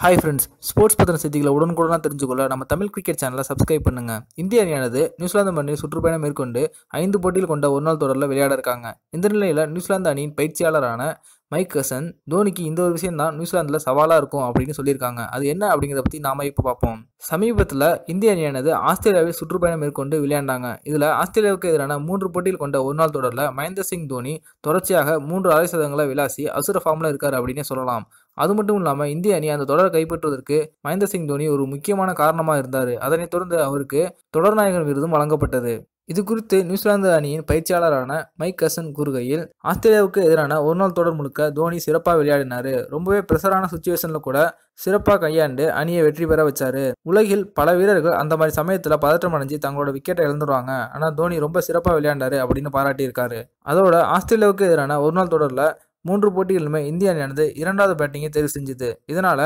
hi friends sports பற்றின செய்திகளை உடனுக்குடனாக தெரிஞ்சுக்கொள்ள நம்ம தமிழ் கிரிக்கெட் சேனலை சப்ஸ்கிரைப் பண்ணுங்கள் இந்திய அணியானது நியூசிலாந்து மண்ணில் சுற்றுப்பயணம் மேற்கொண்டு ஐந்து போட்டியில் கொண்ட ஒரு நாள் தொடரில் விளையாட இருக்காங்க இந்த நிலையில் நியூசிலாந்து அணியின் பயிற்சியாளரான மைக் கசன் தோனிக்கு இந்த ஒரு விஷயம் தான் நியூசிலாந்தில் சவாலாக இருக்கும் அப்படின்னு சொல்லியிருக்காங்க அது என்ன அப்படிங்கிறத பற்றி நாம இப்போ பார்ப்போம் சமீபத்தில் இந்திய அணியானது ஆஸ்திரேலியாவில் சுற்றுப்பயணம் மேற்கொண்டு விளையாண்டாங்க இதில் ஆஸ்திரேலியாவுக்கு எதிரான மூன்று போட்டியில் கொண்ட ஒரு நாள் தொடரில் மகேந்திர சிங் தோனி தொடர்ச்சியாக மூன்று அரை சதங்களை விளாசி அசுர ஃபார்மில் இருக்கார் அப்படின்னே சொல்லலாம் அது மட்டும் இல்லாமல் இந்திய அணி அந்த தொடரை கைப்பற்றுவதற்கு மகேந்திர சிங் தோனி ஒரு முக்கியமான காரணமாக இருந்தார் அதனைத் தொடர்ந்து அவருக்கு தொடர்நாயகன் விருதும் வழங்கப்பட்டது இது குறித்து நியூசிலாந்து அணியின் பயிற்சியாளரான மைக் கசன் கூறுகையில் ஆஸ்திரேலியாவுக்கு எதிரான ஒரு நாள் தொடர் முழுக்க தோனி சிறப்பாக விளையாடினார் ரொம்பவே ப்ரெஷரான சுச்சுவேஷனில் கூட சிறப்பாக கையாண்டு அணியை வெற்றி பெற வச்சாரு உலகில் பல வீரர்கள் அந்த மாதிரி சமயத்தில் பதற்றம் அடைஞ்சு தங்களோட விக்கெட்டை இழந்துருவாங்க ஆனால் தோனி ரொம்ப சிறப்பாக விளையாண்டாரு அப்படின்னு பாராட்டியிருக்காரு அதோட ஆஸ்திரேலியாவுக்கு எதிரான ஒரு நாள் தொடரில் மூன்று போட்டிகளுமே இந்திய அணியானது இரண்டாவது பேட்டிங்கை தேர்வு செஞ்சது இதனால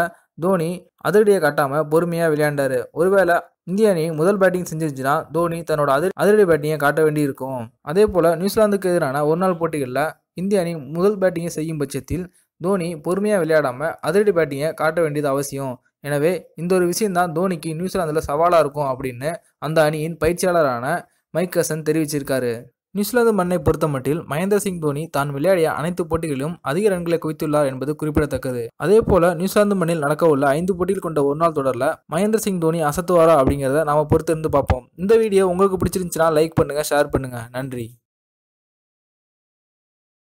தோனி அதிரடியை காட்டாமல் பொறுமையாக விளையாண்டார் ஒருவேளை இந்திய அணி முதல் பேட்டிங் செஞ்சிருச்சுன்னா தோனி தன்னோட அதிர் அதிரடி பேட்டிங்கை காட்ட வேண்டியிருக்கும் அதே போல் நியூசிலாந்துக்கு எதிரான ஒரு நாள் போட்டிகளில் இந்திய அணி முதல் பேட்டிங்கை செய்யும் பட்சத்தில் தோனி பொறுமையாக விளையாடாமல் அதிரடி பேட்டிங்கை காட்ட வேண்டியது அவசியம் எனவே இந்த ஒரு விஷயம்தான் தோனிக்கு நியூசிலாந்தில் சவாலாக இருக்கும் அப்படின்னு அந்த அணியின் பயிற்சியாளரான மைக்கசன் தெரிவிச்சிருக்காரு நியூசிலாந்து மண்ணை பொறுத்த மட்டில் மகேந்திர சிங் தோனி தான் விளையாடிய அனைத்து போட்டிகளிலும் அதிக ரன்களை குவித்துள்ளார் என்பது குறிப்பிடத்தக்கது அதே போல நியூசிலாந்து மண்ணில் நடக்கவுள்ள ஐந்து போட்டிகள் கொண்ட ஒரு நாள் தொடரில் மகேந்திர சிங் தோனி அசத்துவாரா அப்படிங்கிறத நாம பொறுத்திருந்து பார்ப்போம் இந்த வீடியோ உங்களுக்கு பிடிச்சிருந்துச்சுன்னா லைக் பண்ணுங்க ஷேர் பண்ணுங்க நன்றி